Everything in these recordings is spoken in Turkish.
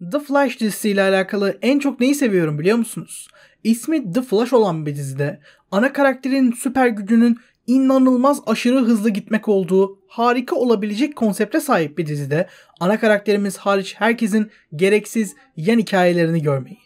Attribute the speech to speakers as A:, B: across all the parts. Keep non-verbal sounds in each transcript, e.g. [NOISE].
A: The Flash dizisiyle alakalı en çok neyi seviyorum biliyor musunuz? İsmi The Flash olan bir dizide ana karakterin süper gücünün inanılmaz aşırı hızlı gitmek olduğu harika olabilecek konsepte sahip bir dizide ana karakterimiz hariç herkesin gereksiz yan hikayelerini görmeyi.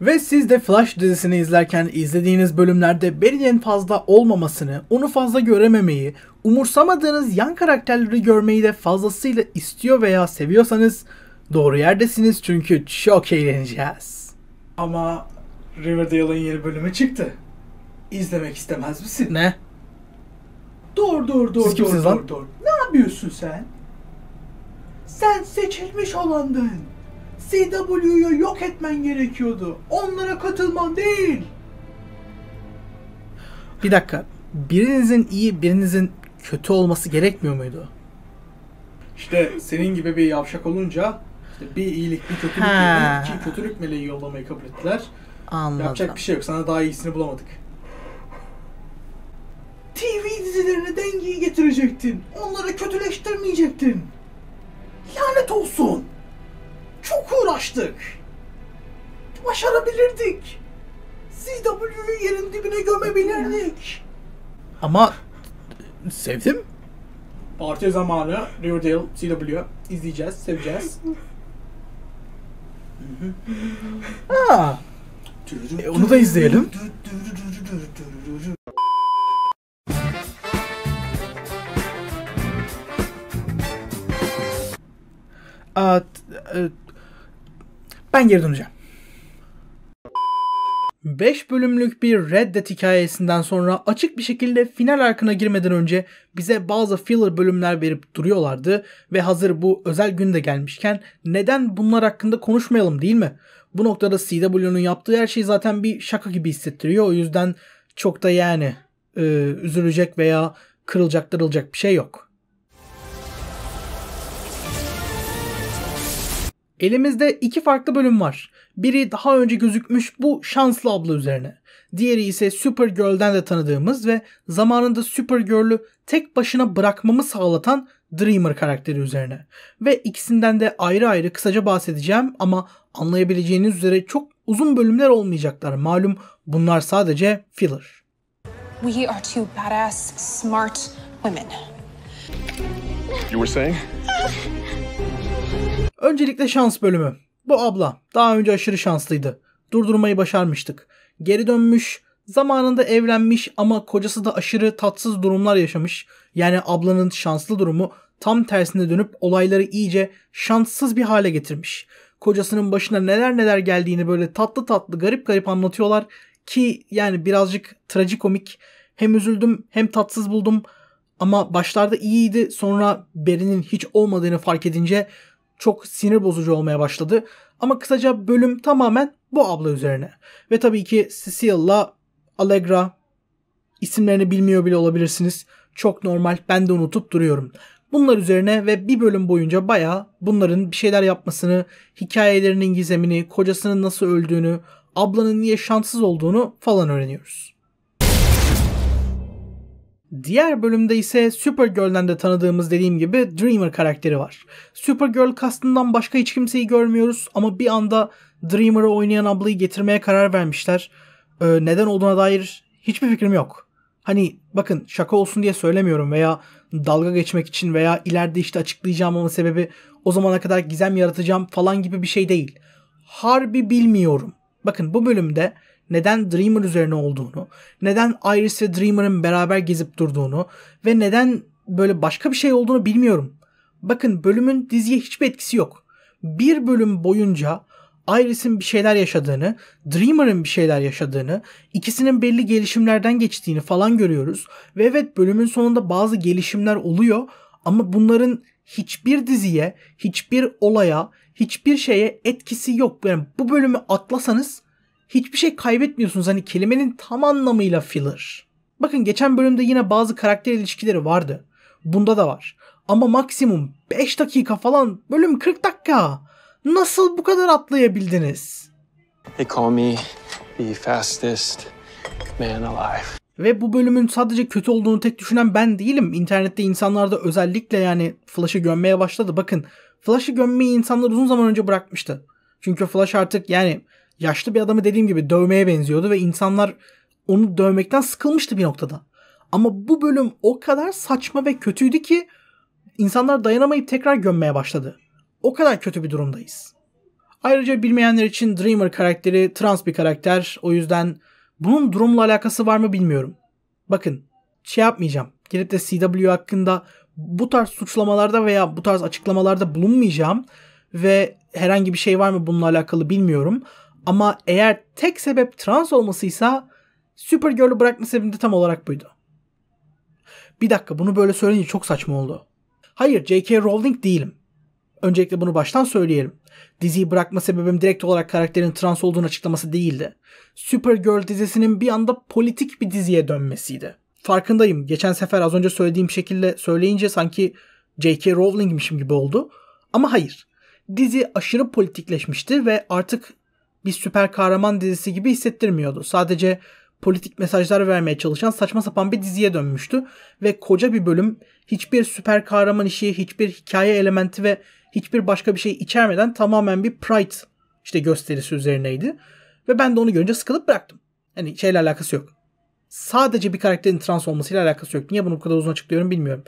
A: Ve siz de Flash dizisini izlerken izlediğiniz bölümlerde Barry'nin fazla olmamasını, onu fazla görememeyi, umursamadığınız yan karakterleri görmeyi de fazlasıyla istiyor veya seviyorsanız Doğru yerdesiniz çünkü çok eğleneceğiz. Ama Riverdale'ın yeni bölümü çıktı. İzlemek istemez misin? Ne? Dur dur dur Siz dur dur, dur dur. Ne yapıyorsun sen? Sen seçilmiş olandın. CW'yu yok etmen gerekiyordu. Onlara katılman değil. Bir dakika. Birinizin iyi, birinizin kötü olması gerekmiyor muydu? İşte senin gibi bir yavşak olunca bir iyilik bir kötülük iki kötülük meleği yollamayı kabul ettiler. Anladım. Yapacak bir şey yok. Sana daha iyisini bulamadık. TV dizilerine dengeyi getirecektin. Onları kötüleştirmeyecektin. Lanet olsun. Çok uğraştık. Başarabilirdik. CW'yu yerin dibine gömebilirdik. Ama sevdim. Parti zamanı Riverdale CW izleyeceğiz, seveceğiz. Ha. E, onu da izleyelim. E, ben geri döneceğim. 5 bölümlük bir Red Dead hikayesinden sonra açık bir şekilde final arkına girmeden önce bize bazı filler bölümler verip duruyorlardı ve hazır bu özel günde gelmişken neden bunlar hakkında konuşmayalım değil mi? Bu noktada CW'nun yaptığı her şey zaten bir şaka gibi hissettiriyor o yüzden çok da yani e, üzülecek veya kırılacak darılacak bir şey yok. Elimizde iki farklı bölüm var. Biri daha önce gözükmüş bu şanslı abla üzerine. Diğeri ise Supergirl'den de tanıdığımız ve zamanında Supergirl'ü tek başına bırakmamı sağlatan Dreamer karakteri üzerine. Ve ikisinden de ayrı ayrı kısaca bahsedeceğim ama anlayabileceğiniz üzere çok uzun bölümler olmayacaklar. Malum bunlar sadece filler. We are two badass, smart women. You were saying? [LAUGHS] Öncelikle şans bölümü. Bu abla daha önce aşırı şanslıydı. Durdurmayı başarmıştık. Geri dönmüş, zamanında evlenmiş ama kocası da aşırı tatsız durumlar yaşamış. Yani ablanın şanslı durumu tam tersine dönüp olayları iyice şanssız bir hale getirmiş. Kocasının başına neler neler geldiğini böyle tatlı tatlı garip garip anlatıyorlar ki yani birazcık trajikomik. Hem üzüldüm hem tatsız buldum ama başlarda iyiydi sonra Beri'nin hiç olmadığını fark edince çok sinir bozucu olmaya başladı. Ama kısaca bölüm tamamen bu abla üzerine. Ve tabii ki Cecil'la Allegra isimlerini bilmiyor bile olabilirsiniz. Çok normal ben de unutup duruyorum. Bunlar üzerine ve bir bölüm boyunca baya bunların bir şeyler yapmasını, hikayelerinin gizemini, kocasının nasıl öldüğünü, ablanın niye şanssız olduğunu falan öğreniyoruz. Diğer bölümde ise Supergirl'den de tanıdığımız dediğim gibi Dreamer karakteri var. Supergirl kastından başka hiç kimseyi görmüyoruz ama bir anda Dreamer'ı oynayan ablayı getirmeye karar vermişler. Ee, neden olduğuna dair hiçbir fikrim yok. Hani bakın şaka olsun diye söylemiyorum veya dalga geçmek için veya ileride işte açıklayacağım ama sebebi o zamana kadar gizem yaratacağım falan gibi bir şey değil. Harbi bilmiyorum. Bakın bu bölümde neden Dreamer üzerine olduğunu, neden Iris ve Dreamer'ın beraber gezip durduğunu ve neden böyle başka bir şey olduğunu bilmiyorum. Bakın bölümün diziye hiçbir etkisi yok. Bir bölüm boyunca Iris'in bir şeyler yaşadığını, Dreamer'ın bir şeyler yaşadığını, ikisinin belli gelişimlerden geçtiğini falan görüyoruz. Ve evet bölümün sonunda bazı gelişimler oluyor ama bunların hiçbir diziye, hiçbir olaya, hiçbir şeye etkisi yok. Yani bu bölümü atlasanız hiçbir şey kaybetmiyorsunuz. Hani kelimenin tam anlamıyla filler. Bakın geçen bölümde yine bazı karakter ilişkileri vardı. Bunda da var. Ama maksimum 5 dakika falan. Bölüm 40 dakika. Nasıl bu kadar atlayabildiniz? They call me the fastest man alive. Ve bu bölümün sadece kötü olduğunu tek düşünen ben değilim. İnternette insanlar da özellikle yani Flash'ı gömmeye başladı. Bakın Flash'ı gömmeyi insanlar uzun zaman önce bırakmıştı. Çünkü Flash artık yani yaşlı bir adamı dediğim gibi dövmeye benziyordu ve insanlar onu dövmekten sıkılmıştı bir noktada. Ama bu bölüm o kadar saçma ve kötüydü ki insanlar dayanamayıp tekrar gömmeye başladı. O kadar kötü bir durumdayız. Ayrıca bilmeyenler için Dreamer karakteri trans bir karakter. O yüzden bunun durumla alakası var mı bilmiyorum. Bakın şey yapmayacağım. Gelip de CW hakkında bu tarz suçlamalarda veya bu tarz açıklamalarda bulunmayacağım ve herhangi bir şey var mı bununla alakalı bilmiyorum. Ama eğer tek sebep trans olmasıysa Supergirl'ü bırakma sebebim de tam olarak buydu. Bir dakika bunu böyle söyleyince çok saçma oldu. Hayır J.K. Rowling değilim. Öncelikle bunu baştan söyleyelim. Diziyi bırakma sebebim direkt olarak karakterin trans olduğunu açıklaması değildi. Supergirl dizisinin bir anda politik bir diziye dönmesiydi. Farkındayım. Geçen sefer az önce söylediğim şekilde söyleyince sanki J.K. Rowling'mişim gibi oldu. Ama hayır. Dizi aşırı politikleşmişti ve artık bir süper kahraman dizisi gibi hissettirmiyordu. Sadece politik mesajlar vermeye çalışan saçma sapan bir diziye dönmüştü ve koca bir bölüm hiçbir süper kahraman işi, hiçbir hikaye elementi ve hiçbir başka bir şey içermeden tamamen bir Pride işte gösterisi üzerineydi. Ve ben de onu görünce sıkılıp bıraktım. Hani şeyle alakası yok. Sadece bir karakterin trans olmasıyla alakası yok. Niye bunu bu kadar uzun açıklıyorum bilmiyorum.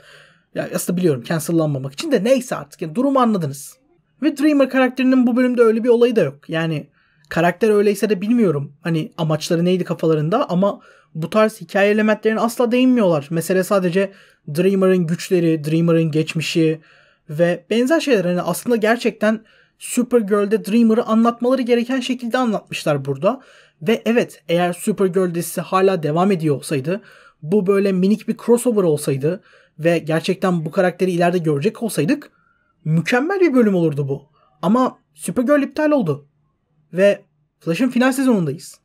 A: Ya aslında biliyorum cancellanmamak için de neyse artık. Yani durumu anladınız. Ve Dreamer karakterinin bu bölümde öyle bir olayı da yok. Yani Karakter öyleyse de bilmiyorum hani amaçları neydi kafalarında ama bu tarz hikaye elementlerine asla değinmiyorlar. Mesele sadece Dreamer'ın güçleri, Dreamer'ın geçmişi ve benzer şeyler. Hani aslında gerçekten Supergirl'de Dreamer'ı anlatmaları gereken şekilde anlatmışlar burada. Ve evet eğer Supergirl dizisi hala devam ediyor olsaydı bu böyle minik bir crossover olsaydı ve gerçekten bu karakteri ileride görecek olsaydık mükemmel bir bölüm olurdu bu. Ama Supergirl iptal oldu. Ve Flash'ın final sezonundayız.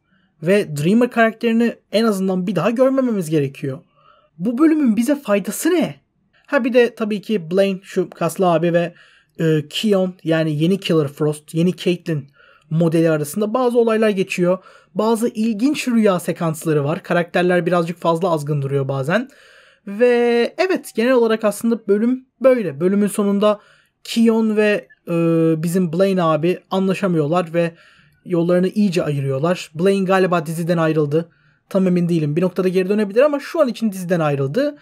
A: Ve Dreamer karakterini en azından bir daha görmememiz gerekiyor. Bu bölümün bize faydası ne? Ha bir de tabii ki Blaine şu kaslı abi ve e, Kion yani yeni Killer Frost, yeni Caitlyn modeli arasında bazı olaylar geçiyor. Bazı ilginç rüya sekansları var. Karakterler birazcık fazla azgın duruyor bazen. Ve evet genel olarak aslında bölüm böyle. Bölümün sonunda Kion ve e, bizim Blaine abi anlaşamıyorlar ve yollarını iyice ayırıyorlar. Blaine galiba diziden ayrıldı. Tam emin değilim. Bir noktada geri dönebilir ama şu an için diziden ayrıldı.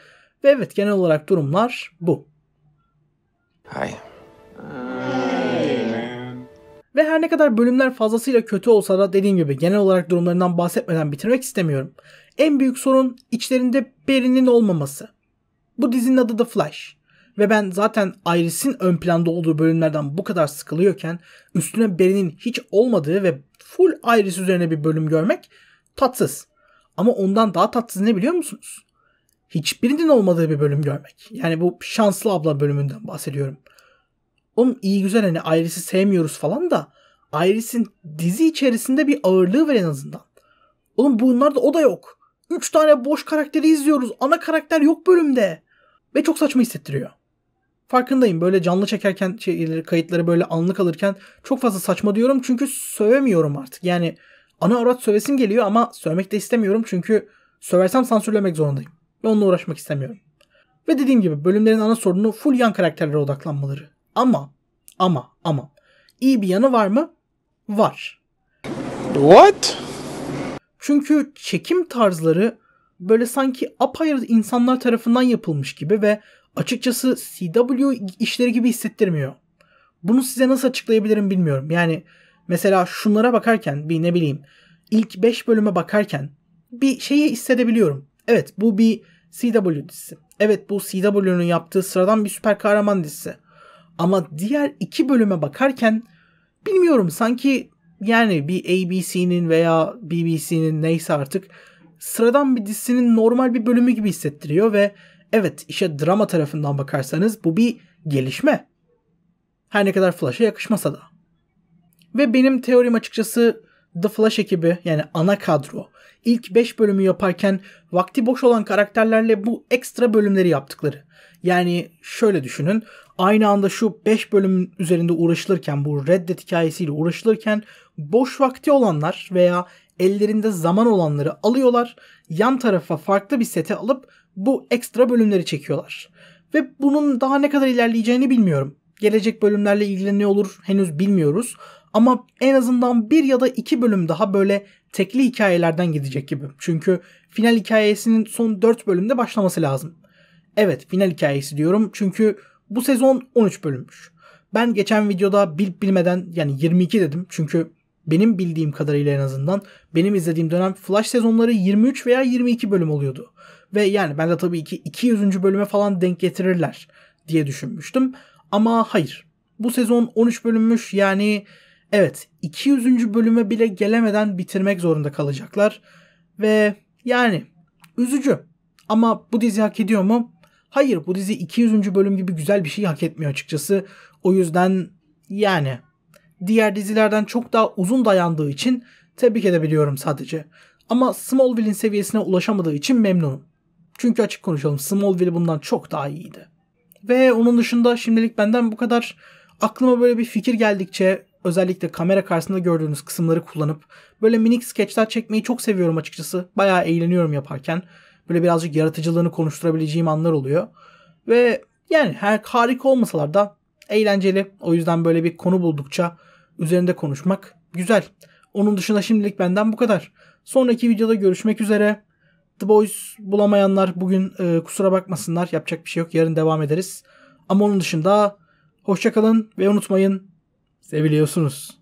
A: Ve evet genel olarak durumlar bu. Hi. Ve her ne kadar bölümler fazlasıyla kötü olsa da dediğim gibi genel olarak durumlarından bahsetmeden bitirmek istemiyorum. En büyük sorun içlerinde Barry'nin olmaması. Bu dizinin adı da Flash. Ve ben zaten Iris'in ön planda olduğu bölümlerden bu kadar sıkılıyorken üstüne Barry'nin hiç olmadığı ve full Iris üzerine bir bölüm görmek tatsız. Ama ondan daha tatsız ne biliyor musunuz? Hiçbirinin olmadığı bir bölüm görmek. Yani bu şanslı abla bölümünden bahsediyorum. Oğlum iyi güzel hani Iris'i sevmiyoruz falan da Iris'in dizi içerisinde bir ağırlığı var en azından. Oğlum bunlarda o da yok. Üç tane boş karakteri izliyoruz. Ana karakter yok bölümde. Ve çok saçma hissettiriyor farkındayım. Böyle canlı çekerken şeyleri, kayıtları böyle anlık alırken çok fazla saçma diyorum. Çünkü sövemiyorum artık. Yani ana avrat sövesim geliyor ama sövmek de istemiyorum. Çünkü söversem sansürlemek zorundayım. Ve onunla uğraşmak istemiyorum. Ve dediğim gibi bölümlerin ana sorunu full yan karakterlere odaklanmaları. Ama ama ama iyi bir yanı var mı? Var. What? Çünkü çekim tarzları böyle sanki apayrı insanlar tarafından yapılmış gibi ve açıkçası CW işleri gibi hissettirmiyor. Bunu size nasıl açıklayabilirim bilmiyorum. Yani mesela şunlara bakarken bir ne bileyim ilk 5 bölüme bakarken bir şeyi hissedebiliyorum. Evet bu bir CW dizisi. Evet bu CW'nun yaptığı sıradan bir süper kahraman dizisi. Ama diğer iki bölüme bakarken bilmiyorum sanki yani bir ABC'nin veya BBC'nin neyse artık sıradan bir dizinin normal bir bölümü gibi hissettiriyor ve Evet işe drama tarafından bakarsanız bu bir gelişme. Her ne kadar Flash'a yakışmasa da. Ve benim teorim açıkçası The Flash ekibi yani ana kadro ilk 5 bölümü yaparken vakti boş olan karakterlerle bu ekstra bölümleri yaptıkları. Yani şöyle düşünün aynı anda şu 5 bölüm üzerinde uğraşılırken bu reddet hikayesiyle uğraşılırken boş vakti olanlar veya ellerinde zaman olanları alıyorlar yan tarafa farklı bir sete alıp bu ekstra bölümleri çekiyorlar. Ve bunun daha ne kadar ilerleyeceğini bilmiyorum. Gelecek bölümlerle ilgili olur henüz bilmiyoruz. Ama en azından bir ya da iki bölüm daha böyle tekli hikayelerden gidecek gibi. Çünkü final hikayesinin son dört bölümde başlaması lazım. Evet final hikayesi diyorum çünkü bu sezon 13 bölümmüş. Ben geçen videoda bilip bilmeden yani 22 dedim. Çünkü benim bildiğim kadarıyla en azından benim izlediğim dönem Flash sezonları 23 veya 22 bölüm oluyordu. Ve yani ben de tabii ki 200. bölüme falan denk getirirler diye düşünmüştüm. Ama hayır. Bu sezon 13 bölünmüş yani evet 200. bölüme bile gelemeden bitirmek zorunda kalacaklar. Ve yani üzücü. Ama bu dizi hak ediyor mu? Hayır bu dizi 200. bölüm gibi güzel bir şey hak etmiyor açıkçası. O yüzden yani diğer dizilerden çok daha uzun dayandığı için tebrik edebiliyorum sadece. Ama Smallville'in seviyesine ulaşamadığı için memnunum. Çünkü açık konuşalım Smallville bundan çok daha iyiydi. Ve onun dışında şimdilik benden bu kadar. Aklıma böyle bir fikir geldikçe özellikle kamera karşısında gördüğünüz kısımları kullanıp böyle minik sketchler çekmeyi çok seviyorum açıkçası. Bayağı eğleniyorum yaparken. Böyle birazcık yaratıcılığını konuşturabileceğim anlar oluyor. Ve yani her harika olmasalar da eğlenceli. O yüzden böyle bir konu buldukça üzerinde konuşmak güzel. Onun dışında şimdilik benden bu kadar. Sonraki videoda görüşmek üzere. The Boys bulamayanlar bugün e, kusura bakmasınlar. Yapacak bir şey yok. Yarın devam ederiz. Ama onun dışında hoşçakalın ve unutmayın seviliyorsunuz.